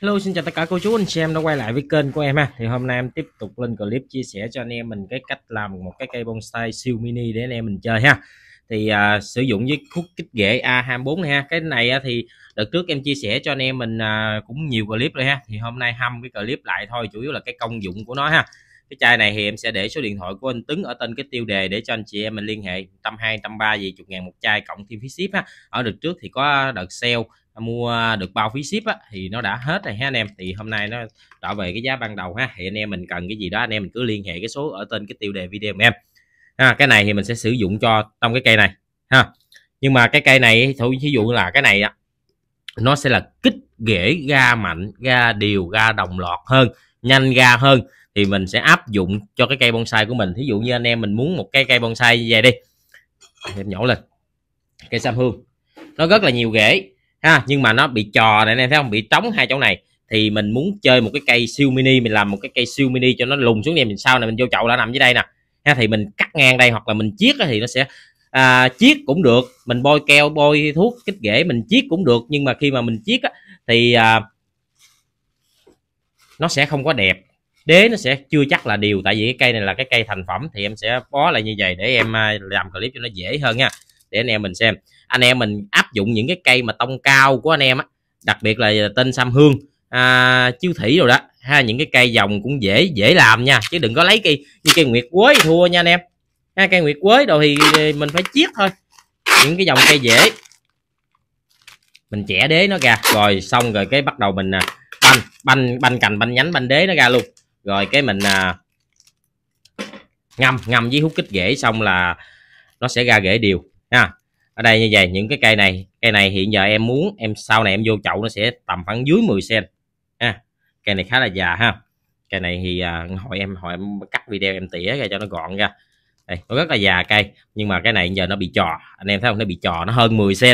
Hello xin chào tất cả cô chú anh chị em đã quay lại với kênh của em ha Thì hôm nay em tiếp tục lên clip chia sẻ cho anh em mình cái cách làm một cái cây bonsai siêu mini để anh em mình chơi ha Thì à, sử dụng với khúc kích ghệ A24 này ha Cái này à, thì đợt trước em chia sẻ cho anh em mình à, cũng nhiều clip rồi ha Thì hôm nay hâm cái clip lại thôi chủ yếu là cái công dụng của nó ha cái chai này thì em sẽ để số điện thoại của anh Tuấn ở tên cái tiêu đề để cho anh chị em mình liên hệ trăm hai trăm ba gì chục ngàn một chai cộng thêm phí ship ha ở đợt trước thì có đợt sale À, mua được bao phí ship á, thì nó đã hết rồi ha anh em thì hôm nay nó trở về cái giá ban đầu ha thì anh em mình cần cái gì đó anh em mình cứ liên hệ cái số ở tên cái tiêu đề video của em ha, cái này thì mình sẽ sử dụng cho trong cái cây này ha nhưng mà cái cây này thử ví dụ là cái này á nó sẽ là kích ghể ga mạnh ga đều ga đồng loạt hơn nhanh ga hơn thì mình sẽ áp dụng cho cái cây bonsai của mình thí dụ như anh em mình muốn một cái cây bonsai như vậy đi em nhổ lên cây sam hương nó rất là nhiều ghế ha nhưng mà nó bị trò này em thấy không bị trống hai chỗ này thì mình muốn chơi một cái cây siêu mini mình làm một cái cây siêu mini cho nó lùng xuống này mình sau này mình vô chậu đã nằm dưới đây nè ha thì mình cắt ngang đây hoặc là mình chiết thì nó sẽ à, chiết cũng được mình bôi keo bôi thuốc kích ghể mình chiết cũng được nhưng mà khi mà mình chiết á, thì à, nó sẽ không có đẹp đế nó sẽ chưa chắc là điều tại vì cái cây này là cái cây thành phẩm thì em sẽ bó lại như vậy để em à, làm clip cho nó dễ hơn nha để anh em mình xem anh em mình áp dụng những cái cây mà tông cao của anh em á đặc biệt là tên sam hương à, chiếu thủy rồi đó ha những cái cây dòng cũng dễ dễ làm nha chứ đừng có lấy cây như cây nguyệt quế thua nha anh em ha, cây nguyệt quế đồ thì mình phải chiết thôi những cái dòng cây dễ mình chẻ đế nó ra rồi xong rồi cái bắt đầu mình à, banh banh banh cành banh nhánh banh đế nó ra luôn rồi cái mình à, ngâm ngâm với hút kích rễ xong là nó sẽ ra rễ điều ha ở đây như vậy những cái cây này cây này hiện giờ em muốn em sau này em vô chậu nó sẽ tầm khoảng dưới 10 cm ha cây này khá là già ha cây này thì à, hỏi em hỏi em cắt video em tỉa ra cho nó gọn ra đây nó rất là già cây nhưng mà cái này giờ nó bị trò anh em thấy không nó bị trò nó hơn 10 cm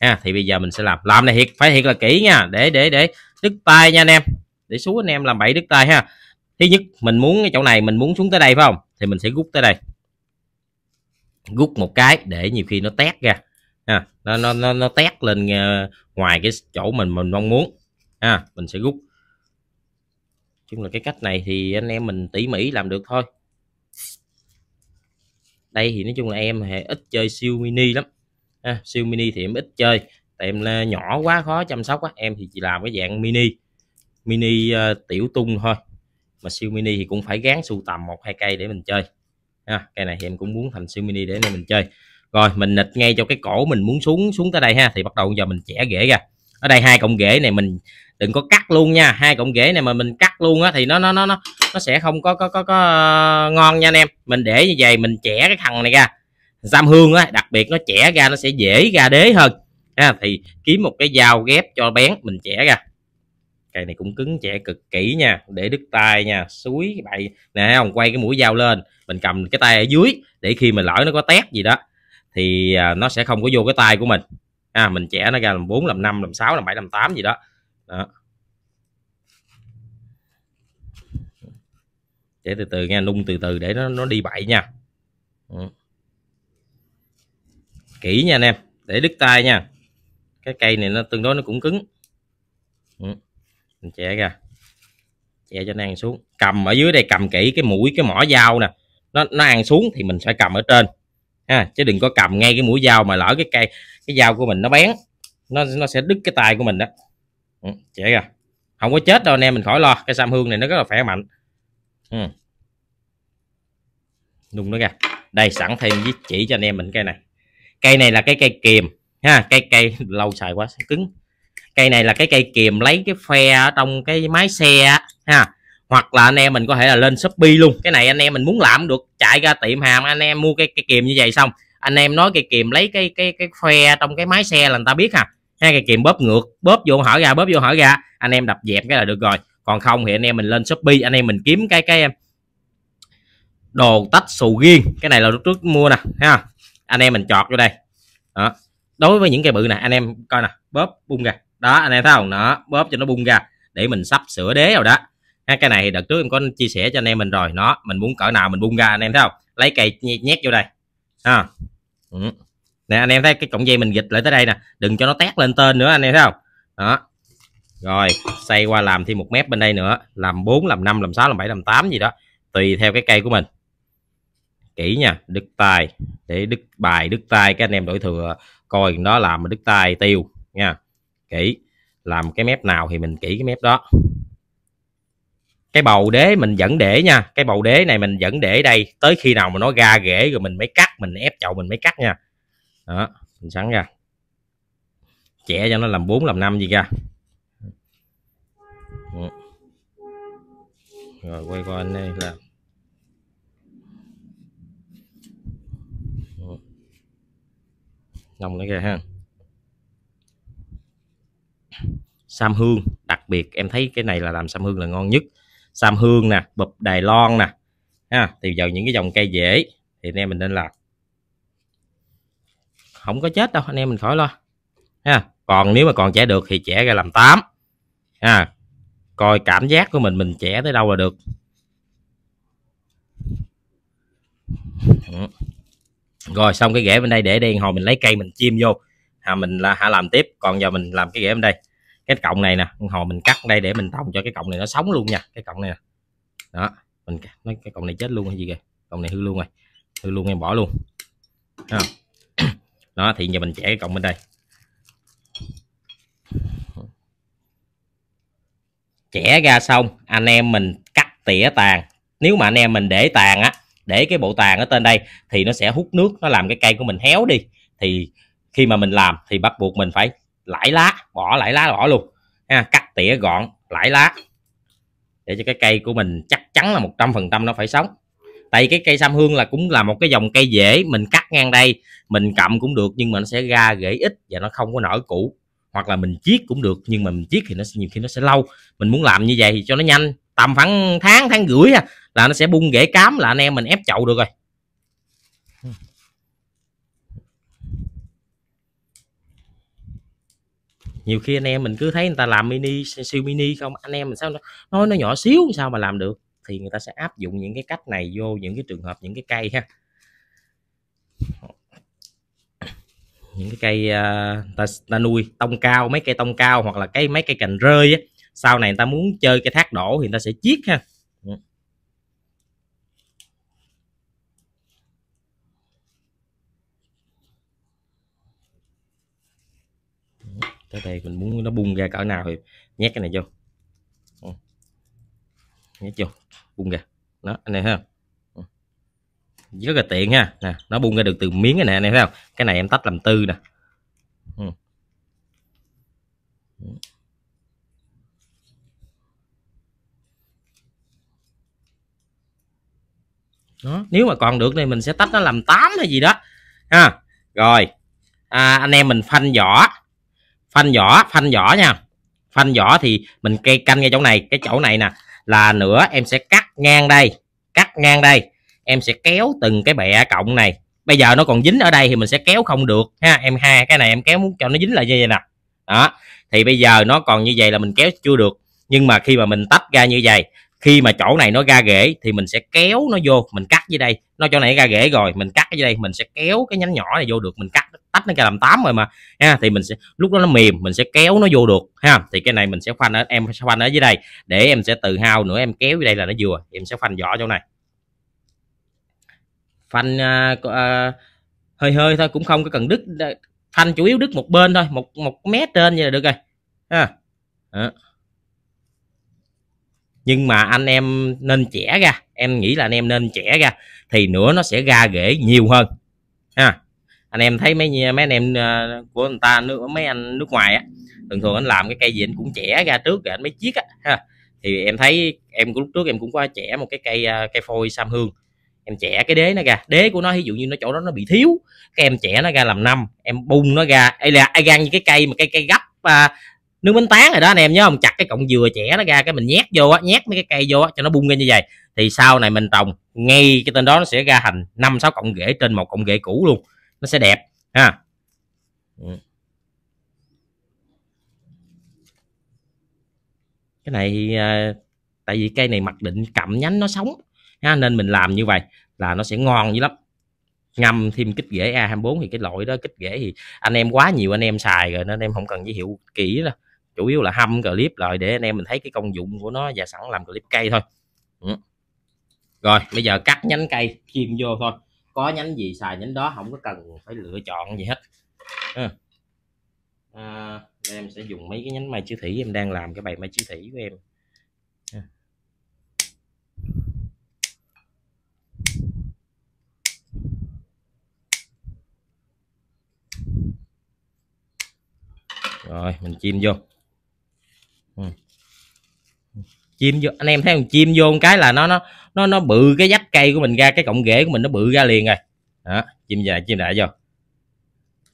ha thì bây giờ mình sẽ làm làm này thiệt phải thiệt là kỹ nha để để để đứt tay nha anh em để xuống anh em làm bảy đứt tay ha thứ nhất mình muốn cái chỗ này mình muốn xuống tới đây phải không thì mình sẽ rút tới đây gút một cái để nhiều khi nó tét ra ha nó nó nó, nó tét lên ờ, ngoài cái chỗ mình mình mong muốn ha mình sẽ gút chung là cái cách này thì anh em mình tỉ mỉ làm được thôi đây thì nói chung là em hệ ít chơi siêu mini lắm ha, siêu mini thì em ít chơi tại em ờ, nhỏ quá khó chăm sóc á em thì chỉ làm cái dạng mini mini uh, tiểu tung thôi mà siêu mini thì cũng phải gán sưu tầm một hai cây để mình chơi à, cây này thì em cũng muốn thành siêu mini để nên mình chơi rồi mình nịch ngay cho cái cổ mình muốn xuống xuống tới đây ha thì bắt đầu giờ mình chẻ ghế ra ở đây hai cọng ghế này mình đừng có cắt luôn nha hai cọng ghế này mà mình cắt luôn á thì nó nó nó nó nó sẽ không có có có, có ờ, ngon nha anh em mình để như vậy mình chẻ cái thằng này ra sam hương á đặc biệt nó chẻ ra nó sẽ dễ ra đế hơn ha thì kiếm một cái dao ghép cho bén mình chẻ ra cây này cũng cứng trẻ cực kỹ nha để đứt tay nha suối bậy nè không quay cái mũi dao lên mình cầm cái tay ở dưới để khi mà lỡ nó có tét gì đó thì à, nó sẽ không có vô cái tay của mình à, mình trẻ nó ra làm 4 làm 5 làm 6 làm 7 làm 8 gì đó, đó. để từ từ nha nung từ từ để nó nó đi bậy nha ừ. kỹ nha anh em để đứt tay nha cái cây này nó tương đối nó cũng cứng ừ mình chẻ ra chẻ cho nó ăn xuống cầm ở dưới đây cầm kỹ cái mũi cái mỏ dao nè nó nó ăn xuống thì mình sẽ cầm ở trên ha chứ đừng có cầm ngay cái mũi dao mà lỡ cái cây cái dao của mình nó bén nó nó sẽ đứt cái tay của mình đó ừ, chẻ ra không có chết đâu anh em mình khỏi lo cái sam hương này nó rất là khỏe mạnh ừ. đun nó ra đây sẵn thêm với chỉ cho anh em mình cây này cây này là cái cây kiềm ha cây cây lâu xài quá sẽ cứng cây này là cái cây kiềm lấy cái phe ở trong cái máy xe ha hoặc là anh em mình có thể là lên shopee luôn cái này anh em mình muốn làm được chạy ra tiệm hàng anh em mua cái, cái kiềm như vậy xong anh em nói cây kiềm lấy cái cái cái phe trong cái máy xe là người ta biết ha hai cây kiềm bóp ngược bóp vô hở ra bóp vô hở ra anh em đập dẹp cái là được rồi còn không thì anh em mình lên shopee anh em mình kiếm cái cái đồ tách sù riêng cái này là lúc trước mua nè ha anh em mình chọt vô đây đó đối với những cây bự này anh em coi nè bóp bung ra đó anh em thấy không nó bóp cho nó bung ra để mình sắp sửa đế rồi đó ha, cái này đợt trước em có chia sẻ cho anh em mình rồi nó mình muốn cỡ nào mình bung ra anh em thấy không lấy cây nhét vô đây ha ừ. nè anh em thấy cái cọng dây mình dịch lại tới đây nè đừng cho nó tét lên tên nữa anh em thấy không đó rồi xây qua làm thêm một mép bên đây nữa làm 4 làm 5 làm 6 làm 7 làm 8 gì đó tùy theo cái cây của mình kỹ nha đứt tay để đứt bài đứt tay các anh em đổi thừa coi đó làm mà đứt tay tiêu nha kỹ làm cái mép nào thì mình kỹ cái mép đó cái bầu đế mình vẫn để nha cái bầu đế này mình vẫn để đây tới khi nào mà nó ra rễ rồi mình mới cắt mình ép chậu mình mới cắt nha đó mình sẵn ra chẻ cho nó làm 4 làm 5 gì ra rồi quay qua anh đây làm nông nó ra ha sam hương đặc biệt em thấy cái này là làm sam hương là ngon nhất sam hương nè bụp đài loan nè ha thì giờ những cái dòng cây dễ thì anh em mình nên làm không có chết đâu anh em mình khỏi lo ha còn nếu mà còn trẻ được thì trẻ ra làm tám ha coi cảm giác của mình mình trẻ tới đâu là được rồi xong cái ghẻ bên đây để đây hồi mình lấy cây mình chim vô à, mình là hạ làm tiếp còn giờ mình làm cái ghẻ bên đây cái cọng này nè hồi mình cắt đây để mình trồng cho cái cọng này nó sống luôn nha cái cọng này nè. đó mình nói cái cọng này chết luôn hay gì kìa cọng này hư luôn rồi hư luôn em bỏ luôn đó, đó thì giờ mình trẻ cái cọng bên đây trẻ ra xong anh em mình cắt tỉa tàn nếu mà anh em mình để tàn á để cái bộ tàn ở trên đây thì nó sẽ hút nước nó làm cái cây của mình héo đi thì khi mà mình làm thì bắt buộc mình phải lãi lá bỏ lãi lá bỏ luôn ha cắt tỉa gọn lãi lá để cho cái cây của mình chắc chắn là 100% nó phải sống tại cái cây sam hương là cũng là một cái dòng cây dễ mình cắt ngang đây mình cầm cũng được nhưng mà nó sẽ ra rễ ít và nó không có nở cũ hoặc là mình chiết cũng được nhưng mà mình chiết thì nó nhiều khi nó sẽ lâu mình muốn làm như vậy thì cho nó nhanh tầm khoảng tháng tháng rưỡi à, là nó sẽ bung rễ cám là anh em mình ép chậu được rồi nhiều khi anh em mình cứ thấy người ta làm mini siêu mini không anh em mình sao nói nó nhỏ xíu sao mà làm được thì người ta sẽ áp dụng những cái cách này vô những cái trường hợp những cái cây ha những cái cây uh, ta, ta nuôi tông cao mấy cây tông cao hoặc là cái mấy cây cành rơi á sau này người ta muốn chơi cái thác đổ thì người ta sẽ chiết ha tới đây mình muốn nó bung ra cỡ nào thì nhét cái này vô nhét vô bung ra nó này ha rất là tiện ha nè nó bung ra được từ miếng cái này này thấy không cái này em tách làm tư nè ừ. đó. nếu mà còn được thì mình sẽ tách nó làm tám hay gì đó ha rồi à, anh em mình phanh vỏ phanh vỏ phanh vỏ nha phanh vỏ thì mình cây canh ngay chỗ này cái chỗ này nè là nữa em sẽ cắt ngang đây cắt ngang đây em sẽ kéo từng cái bẹ cộng này bây giờ nó còn dính ở đây thì mình sẽ kéo không được ha em hai cái này em kéo muốn cho nó dính lại như vậy nè đó thì bây giờ nó còn như vậy là mình kéo chưa được nhưng mà khi mà mình tách ra như vậy khi mà chỗ này nó ra rễ thì mình sẽ kéo nó vô mình cắt dưới đây nó chỗ này ra rễ rồi mình cắt dưới đây mình sẽ kéo cái nhánh nhỏ này vô được mình cắt tách nó ra làm tám rồi mà ha thì mình sẽ lúc đó nó mềm mình sẽ kéo nó vô được ha thì cái này mình sẽ phanh ở em sẽ phanh ở dưới đây để em sẽ tự hao nữa em kéo dưới đây là nó vừa em sẽ phanh vỏ chỗ này phanh uh, uh, hơi hơi thôi cũng không có cần đứt phanh chủ yếu đứt một bên thôi một một mét trên như là được rồi ha à. nhưng mà anh em nên trẻ ra em nghĩ là anh em nên trẻ ra thì nữa nó sẽ ra rễ nhiều hơn anh em thấy mấy mấy anh em ờ, của người ta nước mấy anh nước ngoài á thường thường anh làm cái cây gì anh cũng trẻ ra trước rồi anh mới chiết á ha thì em thấy em lúc trước em cũng có trẻ một cái cây ờ, cây phôi sam hương em trẻ cái đế nó ra đế của nó ví dụ như nó chỗ đó nó bị thiếu cái em trẻ nó ra làm năm em bung nó ra ấy là ai gan như cái cây mà cây cây gấp à, nước bánh tán rồi đó anh em nhớ không chặt cái cọng dừa trẻ nó ra cái mình nhét vô á nhét mấy cái cây vô á cho nó bung ra như vậy thì sau này mình trồng ngay cái tên đó nó sẽ ra thành năm sáu cọng rễ trên một cọng rễ cũ luôn nó sẽ đẹp ha ừ. cái này à, tại vì cây này mặc định cặm nhánh nó sống ha, nên mình làm như vậy là nó sẽ ngon dữ lắm ngâm thêm kích rễ A24 thì cái loại đó kích rễ thì anh em quá nhiều anh em xài rồi nên anh em không cần giới thiệu kỹ đâu chủ yếu là hâm clip lại để anh em mình thấy cái công dụng của nó và sẵn làm clip cây thôi ừ. rồi bây giờ cắt nhánh cây kim vô thôi có nhánh gì xài nhánh đó không có cần phải lựa chọn gì hết ừ. à. em sẽ dùng mấy cái nhánh mai chữ thủy em đang làm cái bài mai chữ thủy của em ừ. rồi mình chim vô ừ. chim vô anh em thấy không chim vô một cái là nó nó nó nó bự cái dách cây của mình ra cái cọng rễ của mình nó bự ra liền rồi đó chim già chim đại vô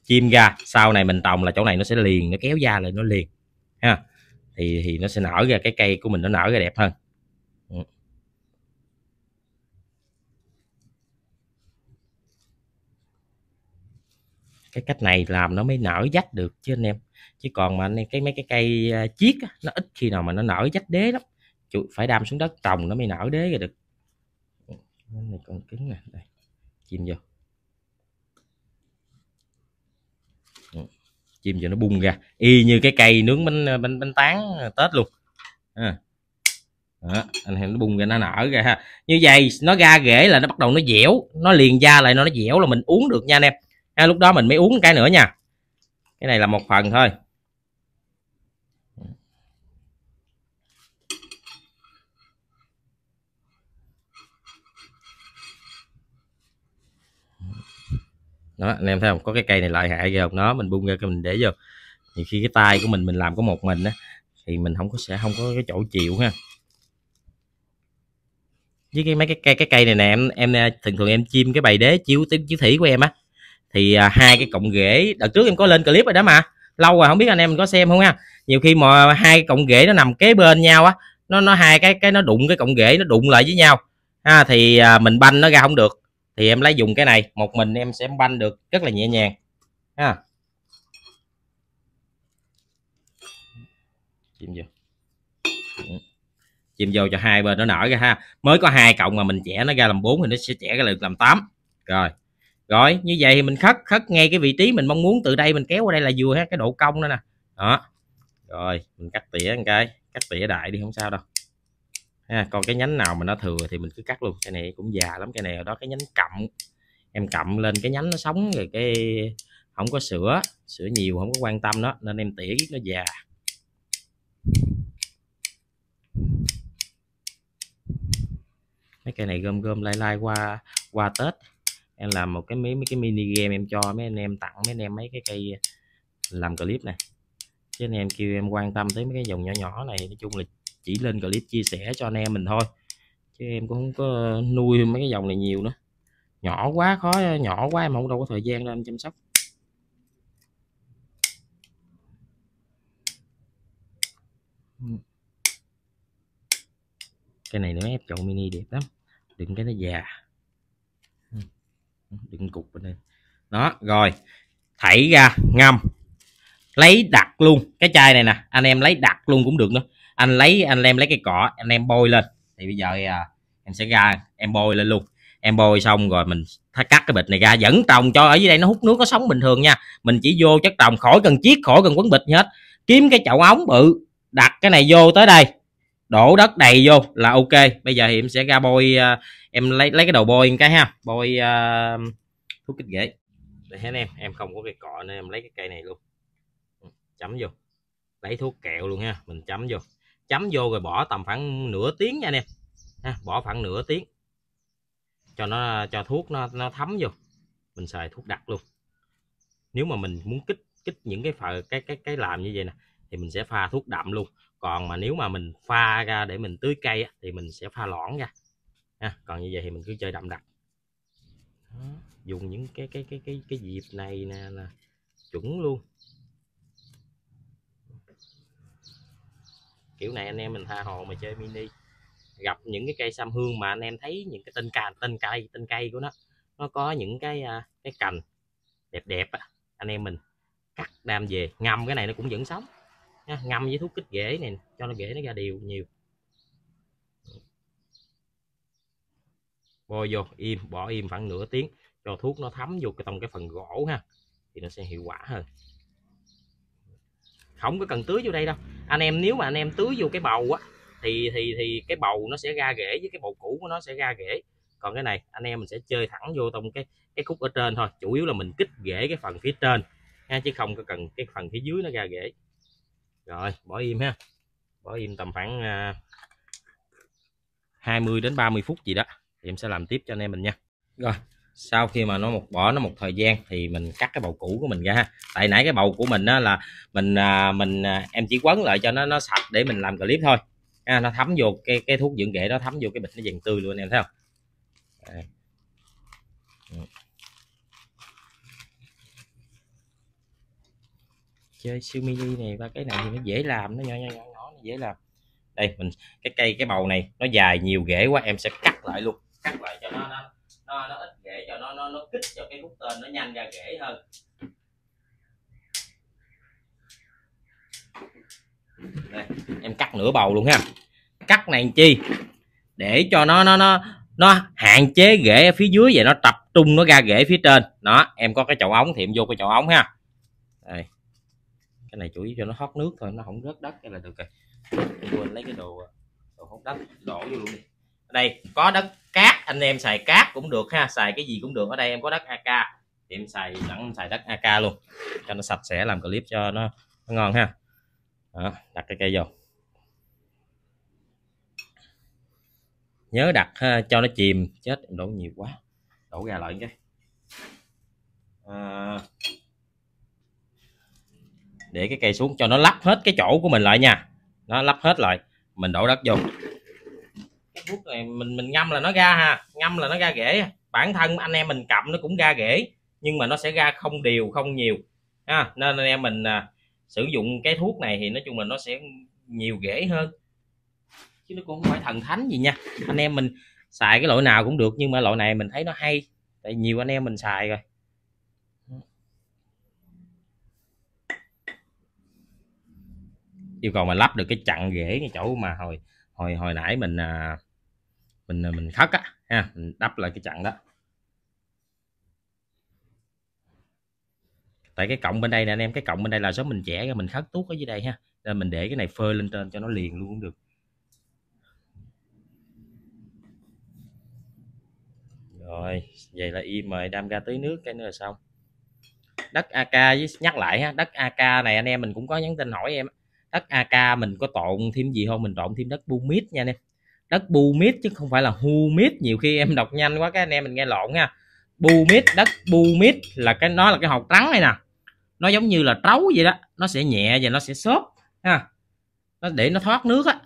chim ra sau này mình trồng là chỗ này nó sẽ liền nó kéo ra lại nó liền ha thì thì nó sẽ nở ra cái cây của mình nó nở ra đẹp hơn ừ. cái cách này làm nó mới nở dách được chứ anh em chứ còn mà anh em cái mấy cái cây à, chiết nó ít khi nào mà nó nở dách đế lắm phải đam xuống đất trồng nó mới nở đế ra được cái này còn cứng nè đây chìm vô ừ, chim vô nó bung ra y như cái cây nướng bánh ờ, bánh bánh tán ờ, tết luôn à. Đó, anh em nó bung ra nó nở ra ha như vậy nó ra rễ là nó bắt đầu nó dẻo nó liền da lại nó, dẻo là mình uống được nha anh em ha, lúc đó mình mới uống cái nữa nha cái này là một phần thôi đó anh em thấy không có cái cây này lợi hại ghê không nó mình bung ra cái mình để vô thì khi cái tay của mình mình làm có một mình á thì mình không có sẽ không có cái chỗ chịu ha với cái mấy cái cây cái cây này nè em em à, thường thường em chim cái bày đế chiếu tiếng chiếu thủy của em á thì à, hai cái cọng ghế đợt trước em có lên clip rồi đó mà lâu rồi không biết anh em mình có xem không ha nhiều khi mà hai cái cọng ghế nó nằm kế bên nhau á nó nó hai cái cái nó đụng cái cọng ghế nó đụng lại với nhau ha à, thì à, mình banh nó ra không được thì em lấy dùng cái này một mình em sẽ banh được rất là nhẹ nhàng ha chìm vô ừ. chìm vô cho hai bên nó nở ra ha mới có hai cộng mà mình chẻ nó ra làm bốn thì nó sẽ chẻ ra được làm tám rồi rồi như vậy thì mình khất khất ngay cái vị trí mình mong muốn từ đây mình kéo qua đây là vừa ha cái độ cong nữa nè đó rồi mình cắt tỉa một cái cắt tỉa đại đi không sao đâu ha còn cái nhánh nào mà nó thừa thì mình cứ cắt luôn cái này cũng già lắm cái này ở đó cái nhánh cặm em cặm lên cái nhánh nó sống rồi cái không có sữa sữa nhiều không có quan tâm nó nên em tỉa nó già mấy cây này gom gom lai lai qua qua tết em làm một cái mấy mấy cái mini game em cho mấy anh em tặng mấy anh em mấy cái cây làm clip này chứ anh em kêu em quan tâm tới mấy cái dòng nhỏ nhỏ này nói chung là chỉ lên clip chia sẻ cho anh em mình thôi chứ em cũng không có nuôi mấy cái dòng này nhiều nữa nhỏ quá khó nhỏ quá em không đâu có thời gian lên chăm sóc cái này nữa ép chậu mini đẹp lắm đừng cái nó già đừng cục bên đây đó rồi thảy ra ngâm lấy đặt luôn cái chai này nè anh em lấy đặt luôn cũng được nữa anh lấy anh em lấy cái cỏ anh em bôi lên thì bây giờ à, em sẽ ra em bôi lên luôn em bôi xong rồi mình thay cắt cái bịch này ra dẫn trồng cho ở dưới đây nó hút nước có sống bình thường nha mình chỉ vô chất trồng khỏi cần chiết khỏi cần quấn bịch hết kiếm cái chậu ống bự đặt cái này vô tới đây đổ đất đầy vô là ok bây giờ thì em sẽ ra bôi à, em lấy lấy cái đầu bôi một cái ha bôi uh, thuốc kích ghế để hết em em không có cái cọ nên em lấy cái cây này luôn ừ, chấm vô lấy thuốc kẹo luôn ha mình chấm vô chấm vô rồi bỏ tầm khoảng nửa tiếng nha anh em ha, bỏ khoảng nửa tiếng cho nó cho thuốc nó nó thấm vô mình xài thuốc đặc luôn nếu mà mình muốn kích kích những cái phần cái cái cái làm như vậy nè thì mình sẽ pha thuốc đậm luôn còn mà nếu mà mình pha ra để mình tưới cây á, thì mình sẽ pha loãng ra ha, còn như vậy thì mình cứ chơi đậm đặc dùng những cái cái cái cái cái dịp này nè là chuẩn luôn kiểu này anh em mình tha hồ mà chơi mini gặp những cái cây sam hương mà anh em thấy những cái tên cành tên cây tên cây của nó nó có những cái à, cái cành đẹp đẹp á anh em mình cắt đam về ngâm cái này nó cũng vẫn sống ngâm với thuốc kích rễ này cho nó rễ nó ra đều nhiều bôi vô im bỏ im khoảng nửa tiếng cho thuốc nó thấm vô cái trong cái phần gỗ ha thì nó sẽ hiệu quả hơn không có cần tưới vô đây đâu anh em nếu mà anh em tưới vô cái bầu á thì thì thì cái bầu nó sẽ ra rễ với cái bầu cũ của nó sẽ ra rễ còn cái này anh em mình sẽ chơi thẳng vô trong cái cái khúc ở trên thôi chủ yếu là mình kích rễ cái phần phía trên ha chứ không có cần cái phần phía dưới nó ra rễ rồi bỏ im ha bỏ im tầm khoảng 20 à, đến 30 phút gì đó thì em sẽ làm tiếp cho anh em mình nha rồi sau khi mà nó một bỏ nó một thời gian thì mình cắt cái bầu cũ của mình ra tại nãy cái bầu của mình đó là mình à, mình à, em chỉ quấn lại cho nó nó sạch để mình làm clip thôi ha, à, nó thấm vô cái cái thuốc dưỡng rễ nó thấm vô cái bịch nó dần tươi luôn em thấy không ừ. chơi siêu mini này và cái này thì nó dễ làm nó nhỏ nhỏ nhỏ nó dễ làm đây mình cái cây cái bầu này nó dài nhiều rễ quá em sẽ cắt lại luôn cắt lại cho nó, nó nó nó ít rễ cho nó nó nó kích cho cái khúc tên nó nhanh ra rễ hơn đây, em cắt nửa bầu luôn ha cắt này chi để cho nó nó nó nó hạn chế rễ ở phía dưới vậy nó tập trung nó ra rễ phía trên đó em có cái chậu ống thì em vô cái chậu ống ha đây cái này chủ yếu cho nó thoát nước thôi nó không rớt đất cái là được rồi quên lấy cái đồ đồ hút đất đổ vô luôn đi đây có đất cát anh em xài cát cũng được ha xài cái gì cũng được ở đây em có đất AK thì em xài sẵn xài đất AK luôn cho nó sạch sẽ làm clip cho nó, nó ngon ha Đó, đặt cái cây vô nhớ đặt ha, cho nó chìm chết đổ nhiều quá đổ ra lại cái à, để cái cây xuống cho nó lắp hết cái chỗ của mình lại nha nó lắp hết lại mình đổ đất vô thuốc này mình mình ngâm là nó ra ha ngâm là nó ra rễ bản thân anh em mình cầm nó cũng ra rễ nhưng mà nó sẽ ra không đều không nhiều ha nên anh em mình à, sử dụng cái thuốc này thì nói chung là nó sẽ nhiều rễ hơn chứ nó cũng không phải thần thánh gì nha anh em mình xài cái loại nào cũng được nhưng mà loại này mình thấy nó hay tại nhiều anh em mình xài rồi yêu cầu mà lắp được cái chặn rễ cái chỗ mà hồi hồi hồi nãy mình à, mình ờ, mình khất á ha mình đắp lại cái chặn đó tại cái cộng bên đây nè anh em cái cộng bên đây là số mình trẻ ra mình khất tuốt ở dưới đây ha nên mình để cái này phơi lên trên cho nó liền luôn cũng được rồi vậy là y mời đam ra tưới nước cái nữa là xong đất ak với nhắc lại ha đất ak này anh em mình cũng có nhắn tin hỏi em đất ak mình có tộn thêm gì không mình tộn thêm đất bumit nha anh em đất bumit chứ không phải là humit nhiều khi em đọc nhanh quá các anh em mình nghe lộn nha bumit đất bumit là cái nó là cái hột trắng này nè nó giống như là trấu vậy đó nó sẽ nhẹ và nó sẽ xốp ha nó để nó thoát nước á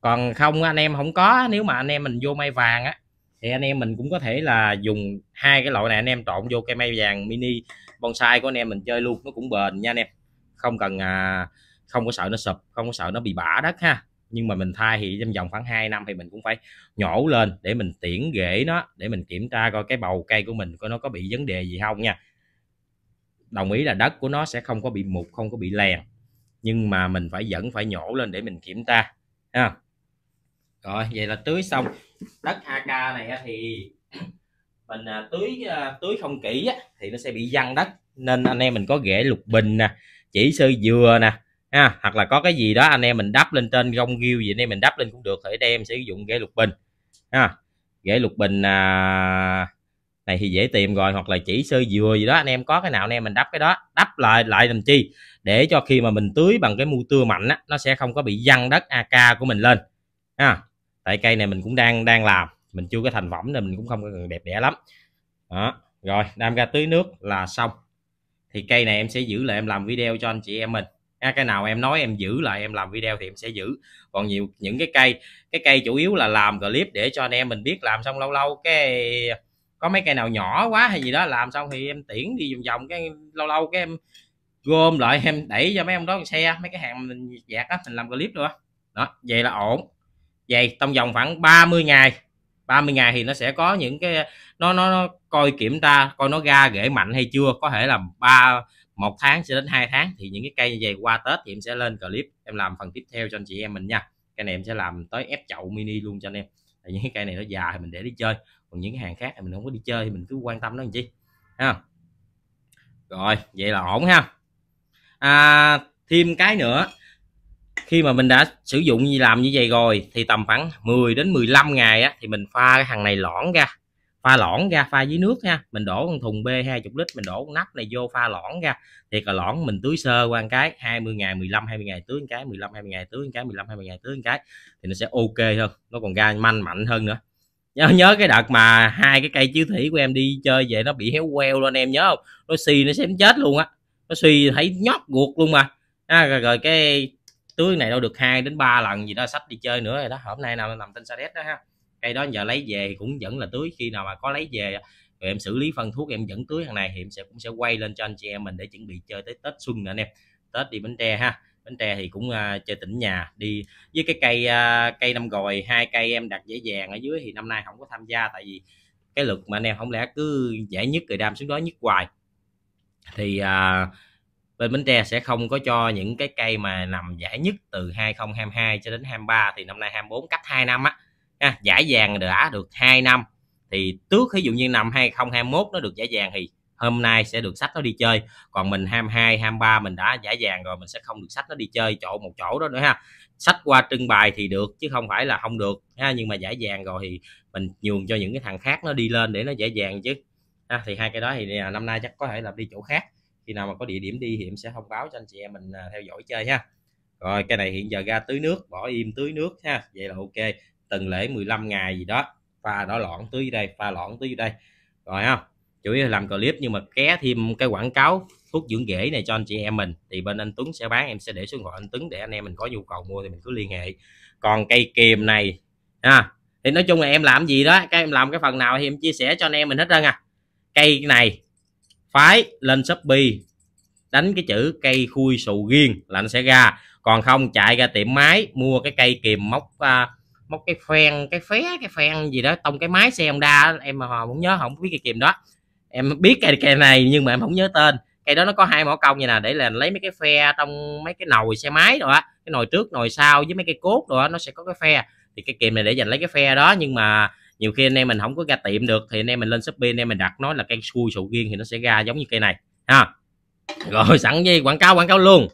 còn không anh em không có nếu mà anh em mình vô may vàng á thì anh em mình cũng có thể là dùng hai cái loại này anh em trộn vô cây may vàng mini bonsai của anh em mình chơi luôn nó cũng bền nha anh em không cần à, không có sợ nó sụp không có sợ nó bị bả đất ha nhưng mà mình thay thì trong vòng khoảng 2 năm thì mình cũng phải nhổ lên để mình tiễn rễ nó để mình kiểm tra coi cái bầu cây của mình coi nó có bị vấn đề gì không nha đồng ý là đất của nó sẽ không có bị mục không có bị lèn nhưng mà mình phải vẫn phải nhổ lên để mình kiểm tra ha rồi vậy là tưới xong đất AK này thì mình à, tưới à, tưới không kỹ thì nó sẽ bị văng đất nên anh em mình có ghẻ lục bình nè chỉ sư dừa nè ha hoặc là có cái gì đó anh em mình đắp lên trên gông ghiêu gì anh em mình đắp lên cũng được thì đây em sử dụng ghế lục bình ha ghế lục bình à, này thì dễ tìm rồi hoặc là chỉ sơ dừa gì đó anh em có cái nào anh em mình đắp cái đó đắp lại lại làm chi để cho khi mà mình tưới bằng cái mu tưa mạnh á, nó sẽ không có bị văng đất AK của mình lên ha tại cây này mình cũng đang đang làm mình chưa có thành phẩm nên mình cũng không cần đẹp đẽ lắm đó rồi đam ra tưới nước là xong thì cây này em sẽ giữ lại em làm video cho anh chị em mình à, cái nào em nói em giữ lại em làm video thì em sẽ giữ còn nhiều những cái cây cái cây chủ yếu là làm clip để cho anh em mình biết làm xong lâu lâu cái có mấy cây nào nhỏ quá hay gì đó làm xong thì em tiễn đi vòng vòng cái lâu lâu cái em gom lại em đẩy cho mấy ông đó xe mấy cái hàng mình dạt á mình làm clip nữa đó vậy là ổn vậy trong vòng khoảng 30 ngày 30 ngày thì nó sẽ có những cái nó nó, nó coi kiểm tra coi nó ra rễ mạnh hay chưa có thể là ba một tháng sẽ đến 2 tháng thì những cái cây như vậy qua tết thì em sẽ lên clip em làm phần tiếp theo cho anh chị em mình nha cái này em sẽ làm tới ép chậu mini luôn cho anh em tại những cái cây này nó già thì mình để đi chơi còn những cái hàng khác thì mình không có đi chơi thì mình cứ quan tâm đó anh chị ha rồi vậy là ổn ha à, thêm cái nữa khi mà mình đã sử dụng như làm như vậy rồi thì tầm khoảng 10 đến 15 ngày á, thì mình pha cái hàng này lõn ra pha lõn ra pha dưới nước ha mình đổ con thùng b 20 lít mình đổ con nắp này vô pha lõn ra thì là lõn mình tưới sơ qua một cái 20 ngày 15 20 ngày tưới một cái 15 20 ngày tưới một cái 15 20 ngày tưới một cái thì nó sẽ ok hơn nó còn ra manh mạnh hơn nữa nhớ nhớ cái đợt mà hai cái cây chiếu thủy của em đi chơi về nó bị héo queo luôn em nhớ không nó xì nó xém chết luôn á nó suy thấy nhóc ruột luôn mà à, rồi, rồi cái tưới này đâu được hai đến ba lần gì đó sách đi chơi nữa rồi đó hôm nay nào làm tên sa đét đó ha cây đó giờ lấy về thì cũng vẫn là tưới khi nào mà có lấy về rồi em xử lý phân thuốc em vẫn tưới hàng này thì em sẽ cũng sẽ quay lên cho anh chị em mình để chuẩn bị chơi tới tết xuân nữa anh em tết đi bến tre ha bến tre thì cũng uh, chơi tỉnh nhà đi với cái cây uh, cây năm gòi hai cây em đặt dễ dàng ở dưới thì năm nay không có tham gia tại vì cái luật mà anh em không lẽ cứ dễ nhất rồi đam xuống đó nhất hoài thì uh, bên Bến Tre sẽ không có cho những cái cây mà nằm giải nhất từ 2022 cho đến 23 thì năm nay 24 cách 2 năm á ha, giải vàng đã được 2 năm thì trước ví dụ như năm 2021 nó được giải vàng thì hôm nay sẽ được sách nó đi chơi còn mình 22 23 mình đã giải vàng rồi mình sẽ không được sách nó đi chơi chỗ một chỗ đó nữa ha sách qua trưng bày thì được chứ không phải là không được ha nhưng mà giải vàng rồi thì mình nhường cho những cái thằng khác nó đi lên để nó giải dàng chứ ha, thì hai cái đó thì à, năm nay chắc có thể là đi chỗ khác khi nào mà có địa điểm đi thì em sẽ thông báo cho anh chị em mình à, theo dõi chơi ha rồi cái này hiện giờ ra tưới nước bỏ im tưới nước ha vậy là ok tuần lễ 15 ngày gì đó pha đỏ loãng túi đây pha loãng túi đây rồi không chủ yếu là làm clip nhưng mà ké thêm cái quảng cáo thuốc dưỡng rễ này cho anh chị em mình thì bên anh Tuấn sẽ bán em sẽ để số điện thoại anh Tuấn để anh em mình có nhu cầu mua thì mình cứ liên hệ còn cây kiềm này ha thì nói chung là em làm gì đó các em làm cái phần nào thì em chia sẻ cho anh em mình hết trơn à cây này phái lên shopee đánh cái chữ cây khui sầu riêng là nó sẽ ra còn không chạy ra tiệm máy mua cái cây kiềm móc uh, một cái phen cái phé cái phen gì đó tông cái máy xe Honda em mà họ muốn nhớ không biết cái kìm đó em biết cây cây này nhưng mà em không nhớ tên cây đó nó có hai mỏ công như nè để là lấy mấy cái phe trong mấy cái nồi xe máy rồi á cái nồi trước nồi sau với mấy cái cốt rồi á nó sẽ có cái phe thì cái kìm này để dành lấy cái phe đó nhưng mà nhiều khi anh em mình không có ra tiệm được thì anh em mình lên shopee anh em mình đặt nó là cây xui sầu riêng thì nó sẽ ra giống như cây này ha rồi sẵn dây quảng cáo quảng cáo luôn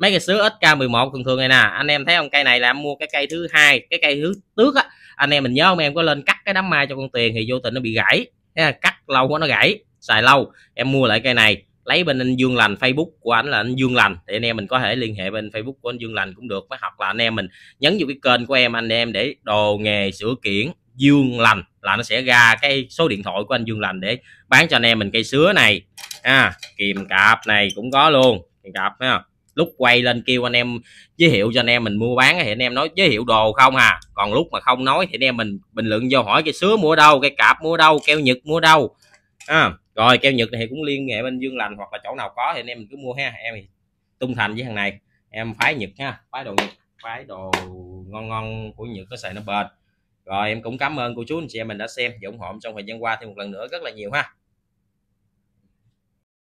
mấy cây sứa SK11 thường thường này nè anh em thấy không cây này là em mua cái cây thứ hai cái cây thứ tước á anh em mình nhớ không em có lên cắt cái đám mai cho con tiền thì vô tình nó bị gãy cắt lâu quá nó gãy xài lâu em mua lại cây này lấy bên anh Dương Lành Facebook của anh là anh Dương Lành thì anh em mình có thể liên hệ bên Facebook của anh Dương Lành cũng được hoặc là anh em mình nhấn vào cái kênh của em anh em để đồ nghề sửa kiển Dương Lành là nó sẽ ra cái số điện thoại của anh Dương Lành để bán cho anh em mình cây sứa này à, kìm cạp này cũng có luôn kìm cạp thấy không lúc quay lên kêu anh em giới thiệu cho anh em mình mua bán thì anh em nói giới thiệu đồ không à còn lúc mà không nói thì anh em mình bình luận vô hỏi cái sứa mua đâu cái cạp mua đâu keo nhật mua đâu à, rồi keo nhật thì cũng liên hệ bên dương lành hoặc là chỗ nào có thì anh em mình cứ mua ha em tung thành với thằng này em phái nhật ha phái đồ nhật phái đồ ngon ngon của nhật có xài nó bền rồi em cũng cảm ơn cô chú anh chị em mình đã xem và ủng hộ trong thời gian qua thêm một lần nữa rất là nhiều ha